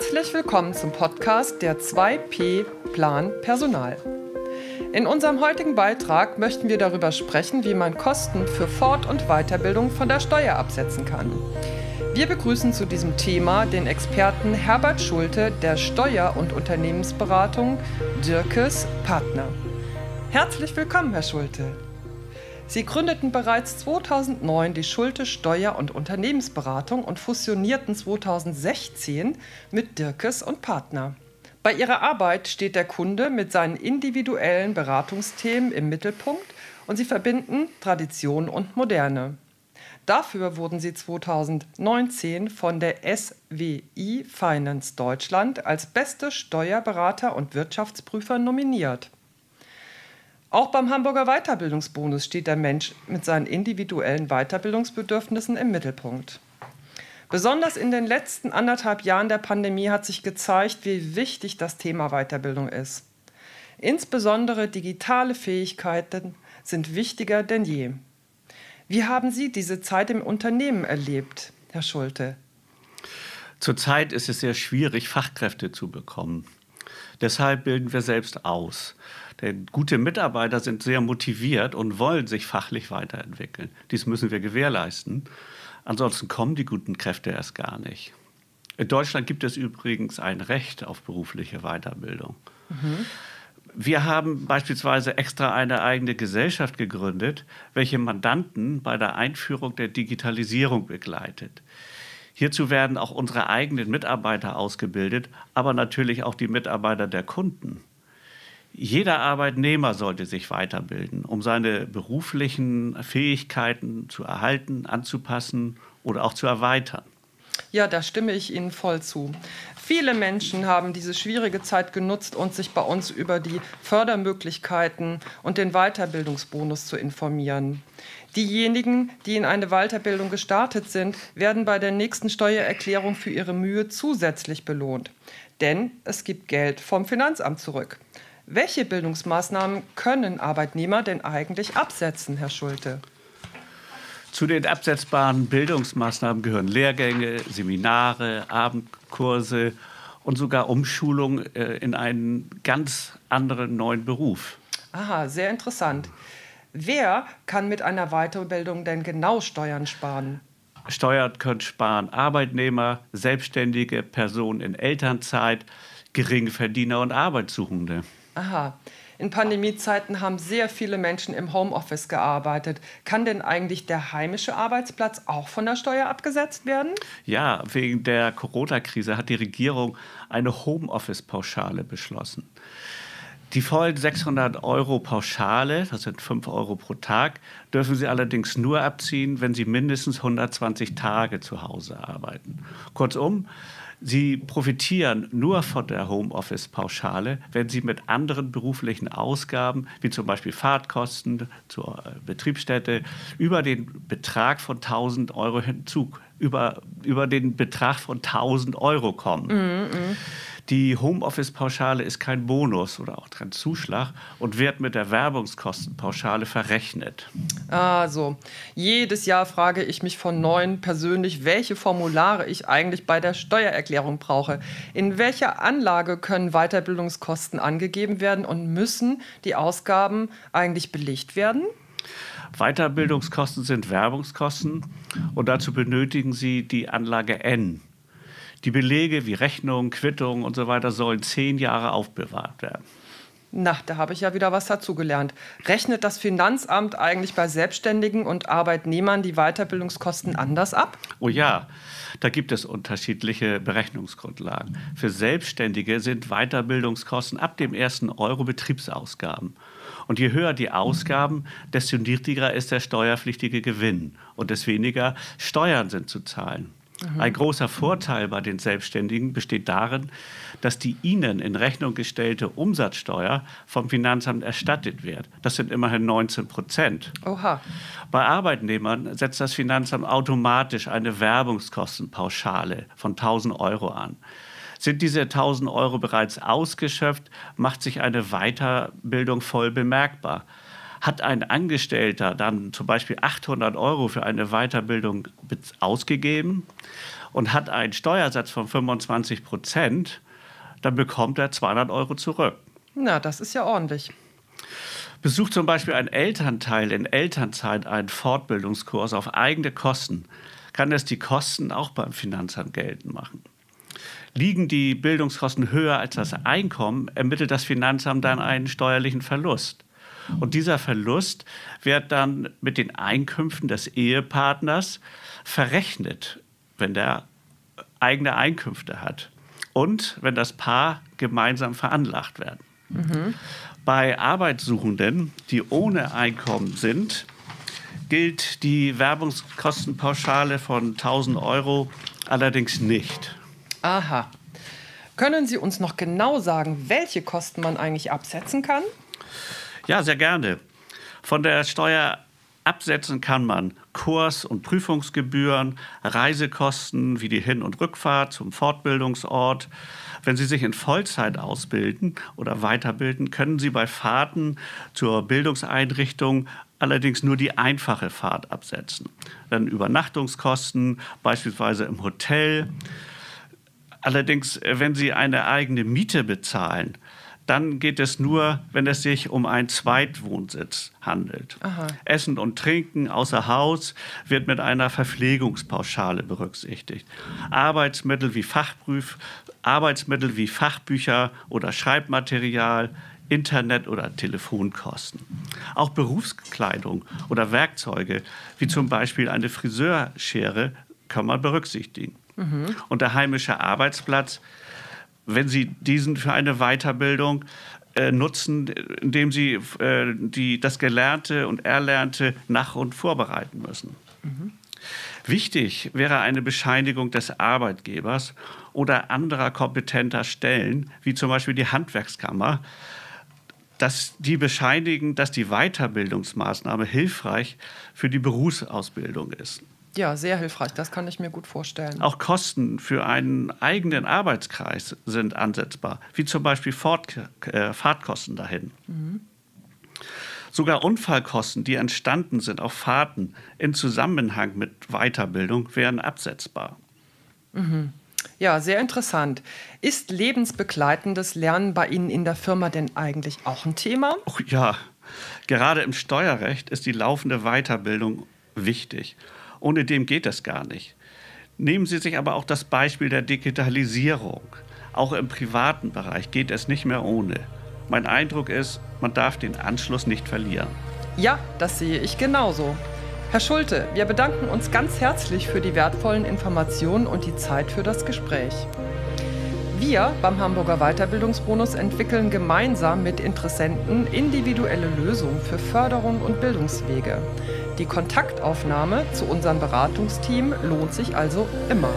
Herzlich willkommen zum Podcast der 2P Plan Personal. In unserem heutigen Beitrag möchten wir darüber sprechen, wie man Kosten für Fort- und Weiterbildung von der Steuer absetzen kann. Wir begrüßen zu diesem Thema den Experten Herbert Schulte der Steuer- und Unternehmensberatung Dirkes Partner. Herzlich willkommen, Herr Schulte. Sie gründeten bereits 2009 die Schulte Steuer- und Unternehmensberatung und fusionierten 2016 mit Dirkes und Partner. Bei ihrer Arbeit steht der Kunde mit seinen individuellen Beratungsthemen im Mittelpunkt und sie verbinden Tradition und Moderne. Dafür wurden sie 2019 von der SWI Finance Deutschland als beste Steuerberater und Wirtschaftsprüfer nominiert. Auch beim Hamburger Weiterbildungsbonus steht der Mensch mit seinen individuellen Weiterbildungsbedürfnissen im Mittelpunkt. Besonders in den letzten anderthalb Jahren der Pandemie hat sich gezeigt, wie wichtig das Thema Weiterbildung ist. Insbesondere digitale Fähigkeiten sind wichtiger denn je. Wie haben Sie diese Zeit im Unternehmen erlebt, Herr Schulte? Zurzeit ist es sehr schwierig, Fachkräfte zu bekommen. Deshalb bilden wir selbst aus. Denn gute Mitarbeiter sind sehr motiviert und wollen sich fachlich weiterentwickeln. Dies müssen wir gewährleisten. Ansonsten kommen die guten Kräfte erst gar nicht. In Deutschland gibt es übrigens ein Recht auf berufliche Weiterbildung. Mhm. Wir haben beispielsweise extra eine eigene Gesellschaft gegründet, welche Mandanten bei der Einführung der Digitalisierung begleitet. Hierzu werden auch unsere eigenen Mitarbeiter ausgebildet, aber natürlich auch die Mitarbeiter der Kunden. Jeder Arbeitnehmer sollte sich weiterbilden, um seine beruflichen Fähigkeiten zu erhalten, anzupassen oder auch zu erweitern. Ja, da stimme ich Ihnen voll zu. Viele Menschen haben diese schwierige Zeit genutzt und sich bei uns über die Fördermöglichkeiten und den Weiterbildungsbonus zu informieren. Diejenigen, die in eine Weiterbildung gestartet sind, werden bei der nächsten Steuererklärung für ihre Mühe zusätzlich belohnt. Denn es gibt Geld vom Finanzamt zurück. Welche Bildungsmaßnahmen können Arbeitnehmer denn eigentlich absetzen, Herr Schulte? Zu den absetzbaren Bildungsmaßnahmen gehören Lehrgänge, Seminare, Abendkurse und sogar Umschulung äh, in einen ganz anderen neuen Beruf. Aha, sehr interessant. Wer kann mit einer Weiterbildung denn genau Steuern sparen? Steuern können sparen Arbeitnehmer, selbstständige Personen in Elternzeit, Geringverdiener und Arbeitssuchende. Aha. In Pandemiezeiten haben sehr viele Menschen im Homeoffice gearbeitet. Kann denn eigentlich der heimische Arbeitsplatz auch von der Steuer abgesetzt werden? Ja, wegen der Corona-Krise hat die Regierung eine Homeoffice-Pauschale beschlossen. Die vollen 600 Euro Pauschale, das sind 5 Euro pro Tag, dürfen Sie allerdings nur abziehen, wenn Sie mindestens 120 Tage zu Hause arbeiten. Kurzum, Sie profitieren nur von der Homeoffice-Pauschale, wenn Sie mit anderen beruflichen Ausgaben, wie zum Beispiel Fahrtkosten zur äh, Betriebsstätte, über den Betrag von 1000 Euro hinzug über, über den Betrag von 1000 Euro kommen. Mhm, mhm. Die Homeoffice-Pauschale ist kein Bonus oder auch kein Zuschlag und wird mit der Werbungskostenpauschale verrechnet. Also, jedes Jahr frage ich mich von neuem persönlich, welche Formulare ich eigentlich bei der Steuererklärung brauche. In welcher Anlage können Weiterbildungskosten angegeben werden und müssen die Ausgaben eigentlich belegt werden? Weiterbildungskosten sind Werbungskosten und dazu benötigen Sie die Anlage N. Die Belege wie Rechnungen, Quittungen und so weiter sollen zehn Jahre aufbewahrt werden. Na, da habe ich ja wieder was dazugelernt. Rechnet das Finanzamt eigentlich bei Selbstständigen und Arbeitnehmern die Weiterbildungskosten anders ab? Oh ja, da gibt es unterschiedliche Berechnungsgrundlagen. Für Selbstständige sind Weiterbildungskosten ab dem ersten Euro Betriebsausgaben. Und je höher die Ausgaben, desto niedriger ist der steuerpflichtige Gewinn und desto weniger Steuern sind zu zahlen. Mhm. Ein großer Vorteil bei den Selbstständigen besteht darin, dass die ihnen in Rechnung gestellte Umsatzsteuer vom Finanzamt erstattet wird. Das sind immerhin 19 Prozent. Oha. Bei Arbeitnehmern setzt das Finanzamt automatisch eine Werbungskostenpauschale von 1000 Euro an. Sind diese 1000 Euro bereits ausgeschöpft, macht sich eine Weiterbildung voll bemerkbar. Hat ein Angestellter dann zum Beispiel 800 Euro für eine Weiterbildung ausgegeben und hat einen Steuersatz von 25 Prozent, dann bekommt er 200 Euro zurück. Na, das ist ja ordentlich. Besucht zum Beispiel ein Elternteil in Elternzeit einen Fortbildungskurs auf eigene Kosten, kann es die Kosten auch beim Finanzamt geltend machen. Liegen die Bildungskosten höher als das Einkommen, ermittelt das Finanzamt dann einen steuerlichen Verlust. Und dieser Verlust wird dann mit den Einkünften des Ehepartners verrechnet, wenn der eigene Einkünfte hat und wenn das Paar gemeinsam veranlagt werden. Mhm. Bei Arbeitssuchenden, die ohne Einkommen sind, gilt die Werbungskostenpauschale von 1000 Euro allerdings nicht. Aha. Können Sie uns noch genau sagen, welche Kosten man eigentlich absetzen kann? Ja, sehr gerne. Von der Steuer absetzen kann man Kurs- und Prüfungsgebühren, Reisekosten wie die Hin- und Rückfahrt zum Fortbildungsort. Wenn Sie sich in Vollzeit ausbilden oder weiterbilden, können Sie bei Fahrten zur Bildungseinrichtung allerdings nur die einfache Fahrt absetzen. Dann Übernachtungskosten, beispielsweise im Hotel. Allerdings, äh, wenn Sie eine eigene Miete bezahlen, dann geht es nur, wenn es sich um einen Zweitwohnsitz handelt. Aha. Essen und Trinken außer Haus wird mit einer Verpflegungspauschale berücksichtigt. Arbeitsmittel wie Fachprüf, Arbeitsmittel wie Fachbücher oder Schreibmaterial, Internet- oder Telefonkosten. Auch Berufskleidung oder Werkzeuge, wie zum Beispiel eine Friseurschere, kann man berücksichtigen. Mhm. Und der heimische Arbeitsplatz wenn sie diesen für eine Weiterbildung äh, nutzen, indem sie äh, die, das Gelernte und Erlernte nach und vorbereiten müssen. Mhm. Wichtig wäre eine Bescheinigung des Arbeitgebers oder anderer kompetenter Stellen, wie zum Beispiel die Handwerkskammer, dass die bescheinigen, dass die Weiterbildungsmaßnahme hilfreich für die Berufsausbildung ist. Ja, sehr hilfreich, das kann ich mir gut vorstellen. Auch Kosten für einen eigenen Arbeitskreis sind ansetzbar, wie zum Beispiel Fort äh, Fahrtkosten dahin. Mhm. Sogar Unfallkosten, die entstanden sind auf Fahrten in Zusammenhang mit Weiterbildung, wären absetzbar. Mhm. Ja, sehr interessant. Ist lebensbegleitendes Lernen bei Ihnen in der Firma denn eigentlich auch ein Thema? Oh, ja, gerade im Steuerrecht ist die laufende Weiterbildung wichtig. Ohne dem geht das gar nicht. Nehmen Sie sich aber auch das Beispiel der Digitalisierung. Auch im privaten Bereich geht es nicht mehr ohne. Mein Eindruck ist, man darf den Anschluss nicht verlieren. Ja, das sehe ich genauso. Herr Schulte, wir bedanken uns ganz herzlich für die wertvollen Informationen und die Zeit für das Gespräch. Wir beim Hamburger Weiterbildungsbonus entwickeln gemeinsam mit Interessenten individuelle Lösungen für Förderung und Bildungswege. Die Kontaktaufnahme zu unserem Beratungsteam lohnt sich also immer.